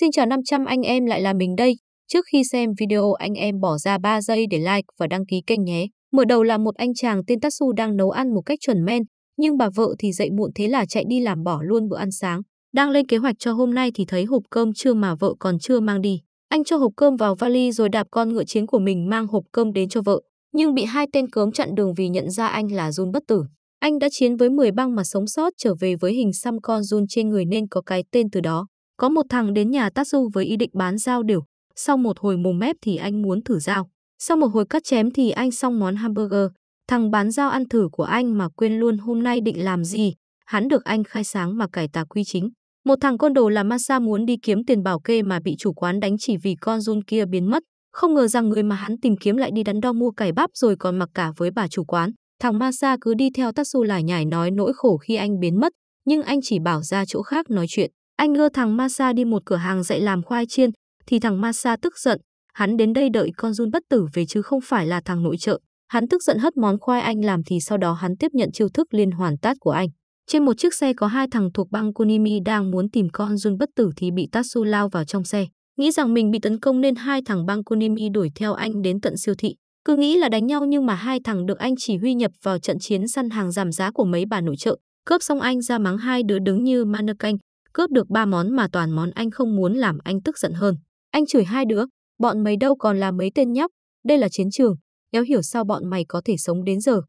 Xin chào 500 anh em lại là mình đây. Trước khi xem video anh em bỏ ra 3 giây để like và đăng ký kênh nhé. Mở đầu là một anh chàng tên Tatsu đang nấu ăn một cách chuẩn men, nhưng bà vợ thì dậy muộn thế là chạy đi làm bỏ luôn bữa ăn sáng. Đang lên kế hoạch cho hôm nay thì thấy hộp cơm chưa mà vợ còn chưa mang đi. Anh cho hộp cơm vào vali rồi đạp con ngựa chiến của mình mang hộp cơm đến cho vợ. Nhưng bị hai tên cớm chặn đường vì nhận ra anh là Jun bất tử. Anh đã chiến với 10 băng mà sống sót trở về với hình xăm con Jun trên người nên có cái tên từ đó. Có một thằng đến nhà Tatsu với ý định bán dao điều. Sau một hồi mồm mép thì anh muốn thử dao. Sau một hồi cắt chém thì anh xong món hamburger. Thằng bán dao ăn thử của anh mà quên luôn hôm nay định làm gì. Hắn được anh khai sáng mà cải tà quy chính. Một thằng con đồ là Masa muốn đi kiếm tiền bảo kê mà bị chủ quán đánh chỉ vì con run kia biến mất. Không ngờ rằng người mà hắn tìm kiếm lại đi đắn đo mua cải bắp rồi còn mặc cả với bà chủ quán. Thằng Masa cứ đi theo Tatsu lải nhải nói nỗi khổ khi anh biến mất, nhưng anh chỉ bảo ra chỗ khác nói chuyện. Anh đưa thằng Masa đi một cửa hàng dạy làm khoai chiên, thì thằng Masa tức giận, hắn đến đây đợi con Jun bất tử về chứ không phải là thằng nội trợ. Hắn tức giận hất món khoai anh làm thì sau đó hắn tiếp nhận chiêu thức liên hoàn tát của anh. Trên một chiếc xe có hai thằng thuộc băng Kunimi đang muốn tìm con Jun bất tử thì bị Tatsu lao vào trong xe. Nghĩ rằng mình bị tấn công nên hai thằng băng Kunimi đuổi theo anh đến tận siêu thị. Cứ nghĩ là đánh nhau nhưng mà hai thằng được anh chỉ huy nhập vào trận chiến săn hàng giảm giá của mấy bà nội trợ. Cướp xong anh ra mắng hai đứa đứng như mannequin, cướp được ba món mà toàn món anh không muốn làm anh tức giận hơn. Anh chửi hai đứa, bọn mày đâu còn là mấy tên nhóc, đây là chiến trường, éo hiểu sao bọn mày có thể sống đến giờ.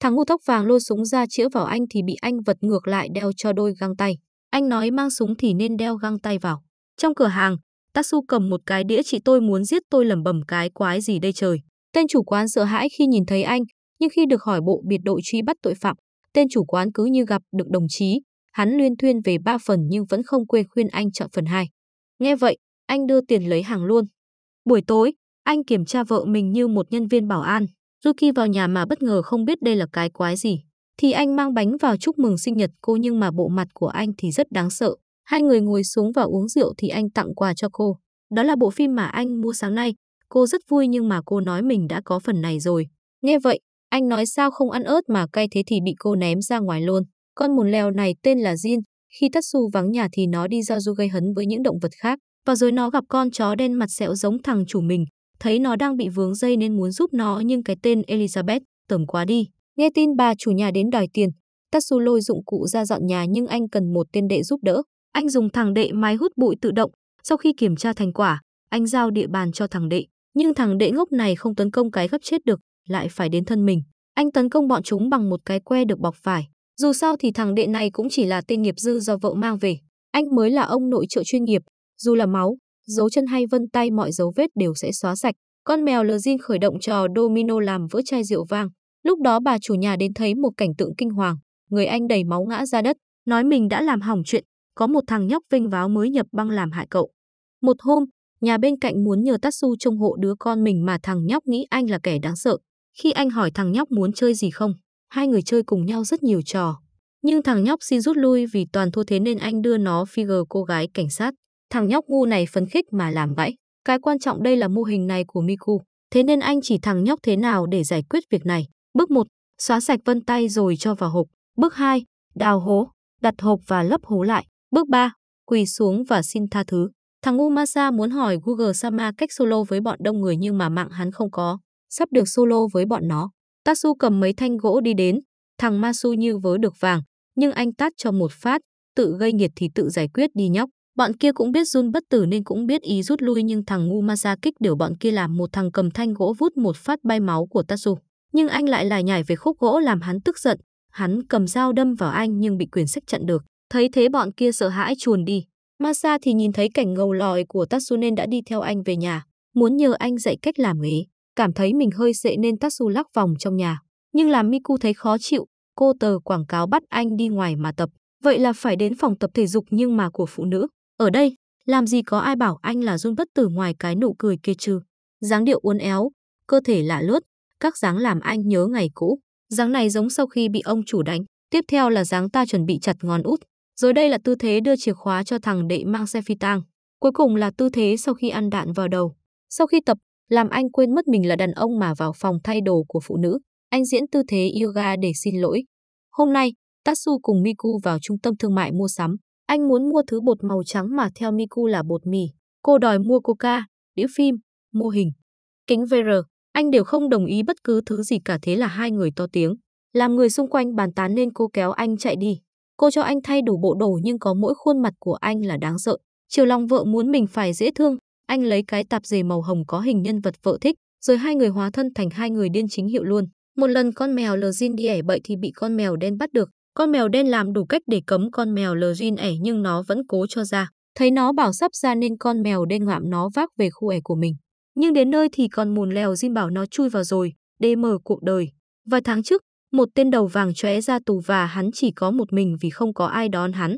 Thằng ngu tóc vàng lôi súng ra chĩa vào anh thì bị anh vật ngược lại đeo cho đôi găng tay. Anh nói mang súng thì nên đeo găng tay vào. Trong cửa hàng, Tatsu cầm một cái đĩa chị tôi muốn giết tôi lầm bầm cái quái gì đây trời. Tên chủ quán sợ hãi khi nhìn thấy anh, nhưng khi được hỏi bộ biệt đội truy bắt tội phạm, tên chủ quán cứ như gặp được đồng chí, hắn luyên thuyên về 3 phần nhưng vẫn không quên khuyên anh chọn phần 2. Nghe vậy, anh đưa tiền lấy hàng luôn. Buổi tối, anh kiểm tra vợ mình như một nhân viên bảo an. Dù khi vào nhà mà bất ngờ không biết đây là cái quái gì, thì anh mang bánh vào chúc mừng sinh nhật cô nhưng mà bộ mặt của anh thì rất đáng sợ. Hai người ngồi xuống và uống rượu thì anh tặng quà cho cô. Đó là bộ phim mà anh mua sáng nay. Cô rất vui nhưng mà cô nói mình đã có phần này rồi. Nghe vậy, anh nói sao không ăn ớt mà cay thế thì bị cô ném ra ngoài luôn. Con mùn leo này tên là Jin, khi Tatsu vắng nhà thì nó đi giao du gây hấn với những động vật khác, và rồi nó gặp con chó đen mặt sẹo giống thằng chủ mình, thấy nó đang bị vướng dây nên muốn giúp nó nhưng cái tên Elizabeth tởm quá đi. Nghe tin bà chủ nhà đến đòi tiền, Tatsu lôi dụng cụ ra dọn nhà nhưng anh cần một tên đệ giúp đỡ. Anh dùng thằng đệ máy hút bụi tự động, sau khi kiểm tra thành quả, anh giao địa bàn cho thằng đệ, nhưng thằng đệ ngốc này không tấn công cái gấp chết được, lại phải đến thân mình. Anh tấn công bọn chúng bằng một cái que được bọc vải, dù sao thì thằng đệ này cũng chỉ là tên nghiệp dư do vợ mang về. Anh mới là ông nội trợ chuyên nghiệp, dù là máu, dấu chân hay vân tay mọi dấu vết đều sẽ xóa sạch. Con mèo lờ Lezin khởi động trò domino làm vỡ chai rượu vang. Lúc đó bà chủ nhà đến thấy một cảnh tượng kinh hoàng. Người anh đầy máu ngã ra đất, nói mình đã làm hỏng chuyện. Có một thằng nhóc vinh váo mới nhập băng làm hại cậu. Một hôm, nhà bên cạnh muốn nhờ Tatsu trông hộ đứa con mình mà thằng nhóc nghĩ anh là kẻ đáng sợ. Khi anh hỏi thằng nhóc muốn chơi gì không, Hai người chơi cùng nhau rất nhiều trò. Nhưng thằng nhóc xin rút lui vì toàn thua thế nên anh đưa nó figure cô gái cảnh sát. Thằng nhóc ngu này phấn khích mà làm bẫy. Cái quan trọng đây là mô hình này của Miku. Thế nên anh chỉ thằng nhóc thế nào để giải quyết việc này. Bước 1. Xóa sạch vân tay rồi cho vào hộp. Bước 2. Đào hố, đặt hộp và lấp hố lại. Bước 3. Quỳ xuống và xin tha thứ. Thằng Umasa muốn hỏi Google Sama cách solo với bọn đông người nhưng mà mạng hắn không có. Sắp được solo với bọn nó. Tatsu cầm mấy thanh gỗ đi đến, thằng Masu như vớ được vàng, nhưng anh tát cho một phát, tự gây nghiệt thì tự giải quyết đi nhóc. Bọn kia cũng biết run bất tử nên cũng biết ý rút lui nhưng thằng ngu Masa kích điều bọn kia làm một thằng cầm thanh gỗ vút một phát bay máu của Tatsu. Nhưng anh lại lải nhải về khúc gỗ làm hắn tức giận. Hắn cầm dao đâm vào anh nhưng bị quyền sách chặn được. Thấy thế bọn kia sợ hãi chuồn đi. Masa thì nhìn thấy cảnh ngầu lòi của Tatsu nên đã đi theo anh về nhà, muốn nhờ anh dạy cách làm nghề cảm thấy mình hơi sệ nên Tatsu lắc vòng trong nhà. Nhưng làm Miku thấy khó chịu, cô tờ quảng cáo bắt anh đi ngoài mà tập. Vậy là phải đến phòng tập thể dục nhưng mà của phụ nữ. Ở đây, làm gì có ai bảo anh là run bất tử ngoài cái nụ cười kia chứ. dáng điệu uốn éo, cơ thể lạ lướt, các dáng làm anh nhớ ngày cũ. dáng này giống sau khi bị ông chủ đánh. Tiếp theo là dáng ta chuẩn bị chặt ngón út. Rồi đây là tư thế đưa chìa khóa cho thằng đệ mang xe phi tang. Cuối cùng là tư thế sau khi ăn đạn vào đầu. Sau khi tập, làm anh quên mất mình là đàn ông mà vào phòng thay đồ của phụ nữ. Anh diễn tư thế yoga để xin lỗi. Hôm nay, Tatsu cùng Miku vào trung tâm thương mại mua sắm. Anh muốn mua thứ bột màu trắng mà theo Miku là bột mì. Cô đòi mua coca, đĩa phim, mô hình. Kính VR, anh đều không đồng ý bất cứ thứ gì cả thế là hai người to tiếng. Làm người xung quanh bàn tán nên cô kéo anh chạy đi. Cô cho anh thay đủ bộ đồ nhưng có mỗi khuôn mặt của anh là đáng sợ. Chiều lòng vợ muốn mình phải dễ thương, anh lấy cái tạp dề màu hồng có hình nhân vật vợ thích, rồi hai người hóa thân thành hai người điên chính hiệu luôn. Một lần con mèo Lejin đi ẻ bậy thì bị con mèo đen bắt được. Con mèo đen làm đủ cách để cấm con mèo Lejin ẻ nhưng nó vẫn cố cho ra. Thấy nó bảo sắp ra nên con mèo đen ngoạm nó vác về khu ẻ của mình. Nhưng đến nơi thì con mùn lèo Jin bảo nó chui vào rồi, đê mờ cuộc đời. Vài tháng trước, một tên đầu vàng chóe ra tù và hắn chỉ có một mình vì không có ai đón hắn.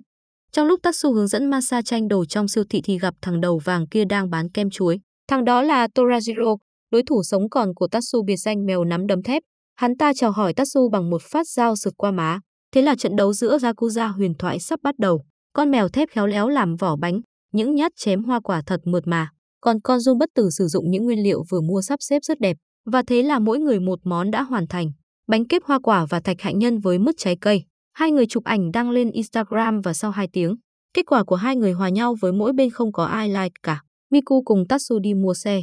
Trong lúc Tatsu hướng dẫn massage tranh đồ trong siêu thị thì gặp thằng đầu vàng kia đang bán kem chuối. Thằng đó là Torajiro, đối thủ sống còn của Tatsu biệt danh mèo nắm đấm thép. Hắn ta chào hỏi Tatsu bằng một phát dao sượt qua má. Thế là trận đấu giữa Yakuza huyền thoại sắp bắt đầu. Con mèo thép khéo léo làm vỏ bánh, những nhát chém hoa quả thật mượt mà. Còn con Jun bất tử sử dụng những nguyên liệu vừa mua sắp xếp rất đẹp. Và thế là mỗi người một món đã hoàn thành. Bánh kếp hoa quả và thạch hạnh nhân với mứt trái cây. Hai người chụp ảnh đăng lên Instagram và sau 2 tiếng, kết quả của hai người hòa nhau với mỗi bên không có ai like cả. Miku cùng Tatsu đi mua xe.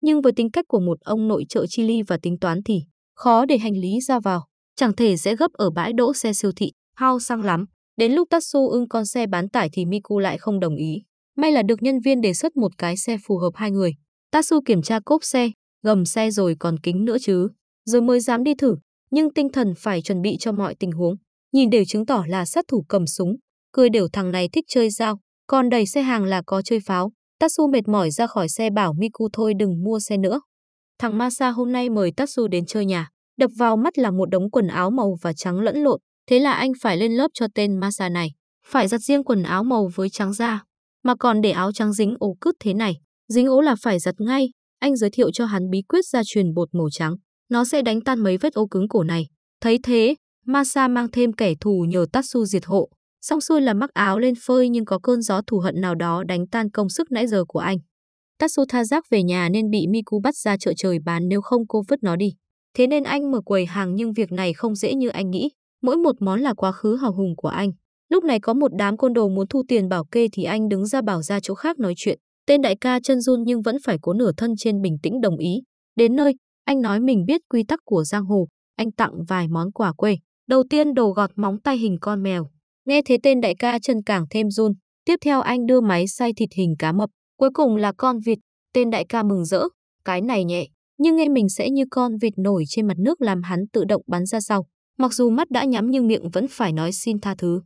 Nhưng với tính cách của một ông nội trợ Chili và tính toán thì khó để hành lý ra vào. Chẳng thể sẽ gấp ở bãi đỗ xe siêu thị, hao xăng lắm. Đến lúc Tatsu ưng con xe bán tải thì Miku lại không đồng ý. May là được nhân viên đề xuất một cái xe phù hợp hai người. Tatsu kiểm tra cốp xe, gầm xe rồi còn kính nữa chứ. Rồi mới dám đi thử, nhưng tinh thần phải chuẩn bị cho mọi tình huống nhìn đều chứng tỏ là sát thủ cầm súng, cười đều thằng này thích chơi dao, còn đầy xe hàng là có chơi pháo. Tatsu mệt mỏi ra khỏi xe bảo Miku thôi đừng mua xe nữa. Thằng Masa hôm nay mời Tatsu đến chơi nhà, đập vào mắt là một đống quần áo màu và trắng lẫn lộn, thế là anh phải lên lớp cho tên Masa này, phải giặt riêng quần áo màu với trắng da, mà còn để áo trắng dính ố cứt thế này, dính ố là phải giặt ngay. Anh giới thiệu cho hắn bí quyết ra truyền bột màu trắng, nó sẽ đánh tan mấy vết ố cứng cổ này. Thấy thế, Masa mang thêm kẻ thù nhờ Tatsu diệt hộ. Xong xuôi là mắc áo lên phơi nhưng có cơn gió thù hận nào đó đánh tan công sức nãy giờ của anh. Tatsu tha giác về nhà nên bị Miku bắt ra chợ trời bán nếu không cô vứt nó đi. Thế nên anh mở quầy hàng nhưng việc này không dễ như anh nghĩ. Mỗi một món là quá khứ hào hùng của anh. Lúc này có một đám côn đồ muốn thu tiền bảo kê thì anh đứng ra bảo ra chỗ khác nói chuyện. Tên đại ca chân run nhưng vẫn phải cố nửa thân trên bình tĩnh đồng ý. Đến nơi, anh nói mình biết quy tắc của giang hồ, anh tặng vài món quà quê. Đầu tiên đồ gọt móng tay hình con mèo. Nghe thế tên đại ca chân càng thêm run. Tiếp theo anh đưa máy xay thịt hình cá mập. Cuối cùng là con vịt. Tên đại ca mừng rỡ. Cái này nhẹ. Nhưng nghe mình sẽ như con vịt nổi trên mặt nước làm hắn tự động bắn ra sau. Mặc dù mắt đã nhắm nhưng miệng vẫn phải nói xin tha thứ.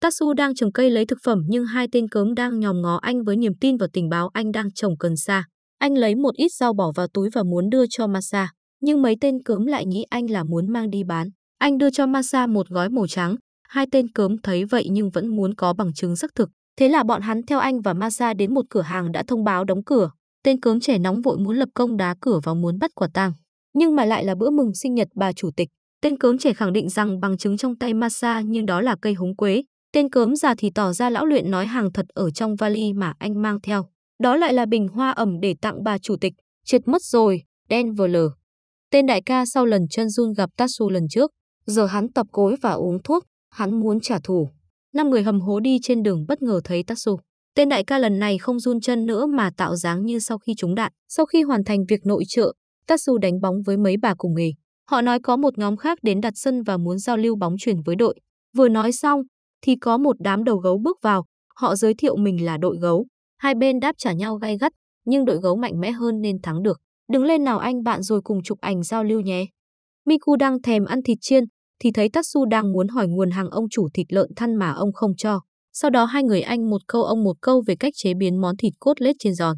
Tatsu đang trồng cây lấy thực phẩm nhưng hai tên cớm đang nhòm ngó anh với niềm tin vào tình báo anh đang trồng cần sa. Anh lấy một ít rau bỏ vào túi và muốn đưa cho Masa, nhưng mấy tên cớm lại nghĩ anh là muốn mang đi bán. Anh đưa cho Masa một gói màu trắng, hai tên cớm thấy vậy nhưng vẫn muốn có bằng chứng xác thực. Thế là bọn hắn theo anh và Masa đến một cửa hàng đã thông báo đóng cửa. Tên cớm trẻ nóng vội muốn lập công đá cửa và muốn bắt quả tang. Nhưng mà lại là bữa mừng sinh nhật bà chủ tịch. Tên cớm trẻ khẳng định rằng bằng chứng trong tay Masa nhưng đó là cây húng quế. Tên cớm già thì tỏ ra lão luyện nói hàng thật ở trong vali mà anh mang theo. Đó lại là bình hoa ẩm để tặng bà chủ tịch. Triệt mất rồi, đen vờ lờ. Tên đại ca sau lần chân run gặp Tatsu lần trước, Giờ hắn tập cối và uống thuốc, hắn muốn trả thù. Năm người hầm hố đi trên đường bất ngờ thấy Tatsu. Tên đại ca lần này không run chân nữa mà tạo dáng như sau khi trúng đạn. Sau khi hoàn thành việc nội trợ, Tatsu đánh bóng với mấy bà cùng nghề. Họ nói có một nhóm khác đến đặt sân và muốn giao lưu bóng chuyển với đội. Vừa nói xong, thì có một đám đầu gấu bước vào. Họ giới thiệu mình là đội gấu. Hai bên đáp trả nhau gay gắt, nhưng đội gấu mạnh mẽ hơn nên thắng được. Đứng lên nào anh bạn rồi cùng chụp ảnh giao lưu nhé. Miku đang thèm ăn thịt chiên, thì thấy Tatsu đang muốn hỏi nguồn hàng ông chủ thịt lợn thăn mà ông không cho. Sau đó hai người anh một câu ông một câu về cách chế biến món thịt cốt lết trên giòn.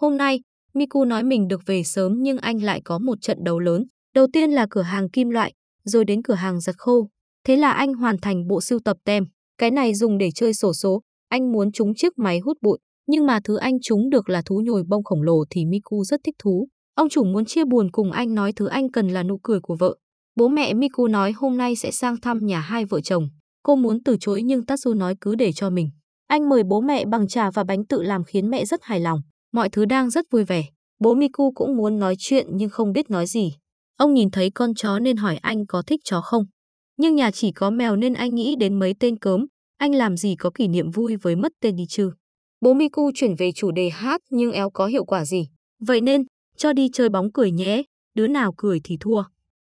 Hôm nay, Miku nói mình được về sớm nhưng anh lại có một trận đấu lớn. Đầu tiên là cửa hàng kim loại, rồi đến cửa hàng giặt khô. Thế là anh hoàn thành bộ sưu tập tem. Cái này dùng để chơi sổ số. Anh muốn trúng chiếc máy hút bụi, nhưng mà thứ anh trúng được là thú nhồi bông khổng lồ thì Miku rất thích thú. Ông chủ muốn chia buồn cùng anh nói thứ anh cần là nụ cười của vợ. Bố mẹ Miku nói hôm nay sẽ sang thăm nhà hai vợ chồng. Cô muốn từ chối nhưng Tatsu nói cứ để cho mình. Anh mời bố mẹ bằng trà và bánh tự làm khiến mẹ rất hài lòng. Mọi thứ đang rất vui vẻ. Bố Miku cũng muốn nói chuyện nhưng không biết nói gì. Ông nhìn thấy con chó nên hỏi anh có thích chó không. Nhưng nhà chỉ có mèo nên anh nghĩ đến mấy tên cớm. Anh làm gì có kỷ niệm vui với mất tên đi chứ. Bố Miku chuyển về chủ đề hát nhưng éo có hiệu quả gì. Vậy nên, cho đi chơi bóng cười nhé. Đứa nào cười thì thua.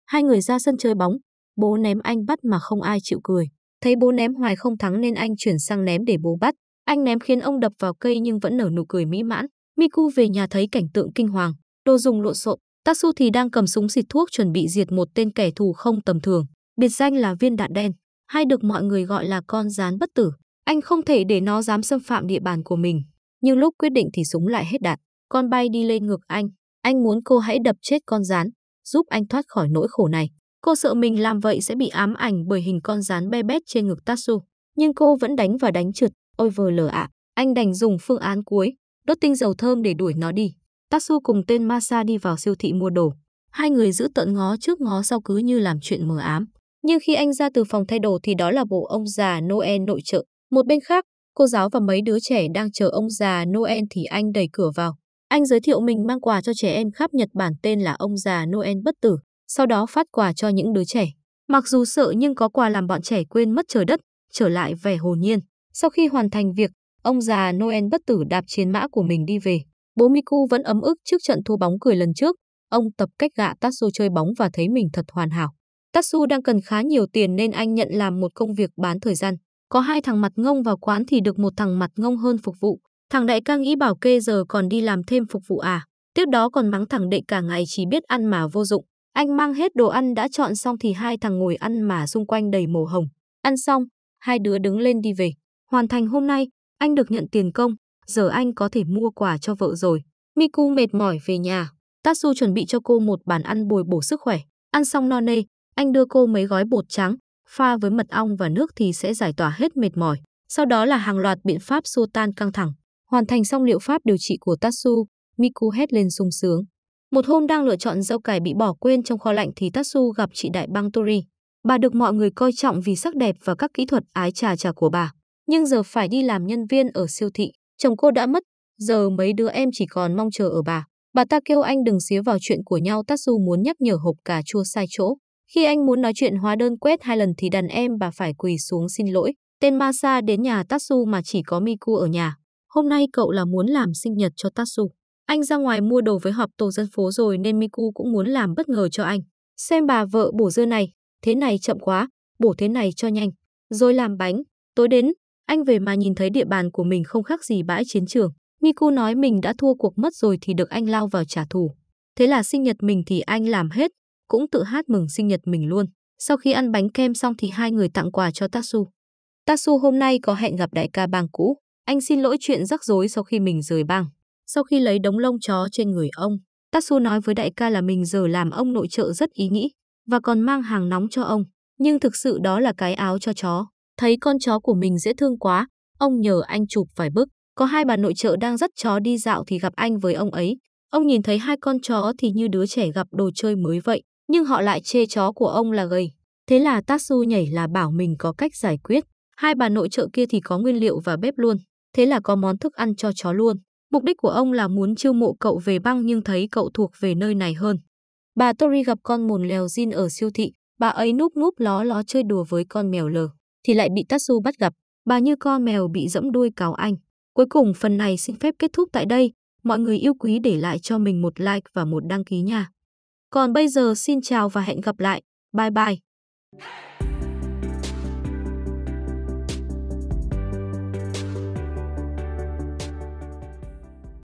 Hai người ra sân chơi bóng, bố ném anh bắt mà không ai chịu cười. Thấy bố ném hoài không thắng nên anh chuyển sang ném để bố bắt. Anh ném khiến ông đập vào cây nhưng vẫn nở nụ cười mỹ mãn. Miku về nhà thấy cảnh tượng kinh hoàng, đồ dùng lộn xộn. Tatsu thì đang cầm súng xịt thuốc chuẩn bị diệt một tên kẻ thù không tầm thường, biệt danh là viên đạn đen, hay được mọi người gọi là con rán bất tử. Anh không thể để nó dám xâm phạm địa bàn của mình. Nhưng lúc quyết định thì súng lại hết đạn, con bay đi lên ngực anh. Anh muốn cô hãy đập chết con rán, giúp anh thoát khỏi nỗi khổ này. Cô sợ mình làm vậy sẽ bị ám ảnh bởi hình con rán be bét trên ngực Tatsu. Nhưng cô vẫn đánh và đánh trượt. Ôi vờ lờ ạ, anh đành dùng phương án cuối, đốt tinh dầu thơm để đuổi nó đi. Tatsu cùng tên Masa đi vào siêu thị mua đồ. Hai người giữ tận ngó trước ngó sau cứ như làm chuyện mờ ám. Nhưng khi anh ra từ phòng thay đồ thì đó là bộ ông già Noel nội trợ. Một bên khác, cô giáo và mấy đứa trẻ đang chờ ông già Noel thì anh đẩy cửa vào. Anh giới thiệu mình mang quà cho trẻ em khắp Nhật Bản tên là ông già Noel bất tử, sau đó phát quà cho những đứa trẻ. Mặc dù sợ nhưng có quà làm bọn trẻ quên mất trời đất, trở lại vẻ hồn nhiên. Sau khi hoàn thành việc, ông già Noel bất tử đạp chiến mã của mình đi về. Bố Miku vẫn ấm ức trước trận thua bóng cười lần trước. Ông tập cách gạ Tatsu chơi bóng và thấy mình thật hoàn hảo. Tatsu đang cần khá nhiều tiền nên anh nhận làm một công việc bán thời gian. Có hai thằng mặt ngông vào quán thì được một thằng mặt ngông hơn phục vụ. Thằng đại ca nghĩ bảo kê giờ còn đi làm thêm phục vụ à. Tiếp đó còn mắng thằng đệ cả ngày chỉ biết ăn mà vô dụng. Anh mang hết đồ ăn đã chọn xong thì hai thằng ngồi ăn mà xung quanh đầy màu hồng. Ăn xong, hai đứa đứng lên đi về. Hoàn thành hôm nay, anh được nhận tiền công, giờ anh có thể mua quà cho vợ rồi. Miku mệt mỏi về nhà, Tatsu chuẩn bị cho cô một bàn ăn bồi bổ sức khỏe. Ăn xong no nê, anh đưa cô mấy gói bột trắng, pha với mật ong và nước thì sẽ giải tỏa hết mệt mỏi. Sau đó là hàng loạt biện pháp xua tan căng thẳng. Hoàn thành xong liệu pháp điều trị của Tatsu, Miku hét lên sung sướng. Một hôm đang lựa chọn rau cải bị bỏ quên trong kho lạnh thì Tatsu gặp chị đại bang Tori. Bà được mọi người coi trọng vì sắc đẹp và các kỹ thuật ái trà trà của bà. Nhưng giờ phải đi làm nhân viên ở siêu thị, chồng cô đã mất, giờ mấy đứa em chỉ còn mong chờ ở bà. Bà ta kêu anh đừng xía vào chuyện của nhau Tatsu muốn nhắc nhở hộp cà chua sai chỗ. Khi anh muốn nói chuyện hóa đơn quét hai lần thì đàn em bà phải quỳ xuống xin lỗi. Tên Masa đến nhà Tatsu mà chỉ có Miku ở nhà. Hôm nay cậu là muốn làm sinh nhật cho Tatsu. Anh ra ngoài mua đồ với họp tổ dân phố rồi nên Miku cũng muốn làm bất ngờ cho anh. Xem bà vợ bổ dưa này, thế này chậm quá, bổ thế này cho nhanh. Rồi làm bánh, tối đến, anh về mà nhìn thấy địa bàn của mình không khác gì bãi chiến trường. Miku nói mình đã thua cuộc mất rồi thì được anh lao vào trả thù. Thế là sinh nhật mình thì anh làm hết, cũng tự hát mừng sinh nhật mình luôn. Sau khi ăn bánh kem xong thì hai người tặng quà cho Tatsu. Tatsu hôm nay có hẹn gặp đại ca bang cũ. Anh xin lỗi chuyện rắc rối sau khi mình rời bang. Sau khi lấy đống lông chó trên người ông, Tatsu nói với đại ca là mình giờ làm ông nội trợ rất ý nghĩ và còn mang hàng nóng cho ông. Nhưng thực sự đó là cái áo cho chó. Thấy con chó của mình dễ thương quá, ông nhờ anh chụp vài bức. Có hai bà nội trợ đang dắt chó đi dạo thì gặp anh với ông ấy. Ông nhìn thấy hai con chó thì như đứa trẻ gặp đồ chơi mới vậy, nhưng họ lại chê chó của ông là gầy. Thế là Tatsu nhảy là bảo mình có cách giải quyết. Hai bà nội trợ kia thì có nguyên liệu và bếp luôn thế là có món thức ăn cho chó luôn. Mục đích của ông là muốn chiêu mộ cậu về băng nhưng thấy cậu thuộc về nơi này hơn. Bà Tori gặp con mồn lèo Jin ở siêu thị, bà ấy núp núp ló ló chơi đùa với con mèo lờ, thì lại bị Tatsu bắt gặp, bà như con mèo bị dẫm đuôi cáo anh. Cuối cùng phần này xin phép kết thúc tại đây, mọi người yêu quý để lại cho mình một like và một đăng ký nha. Còn bây giờ xin chào và hẹn gặp lại, bye bye.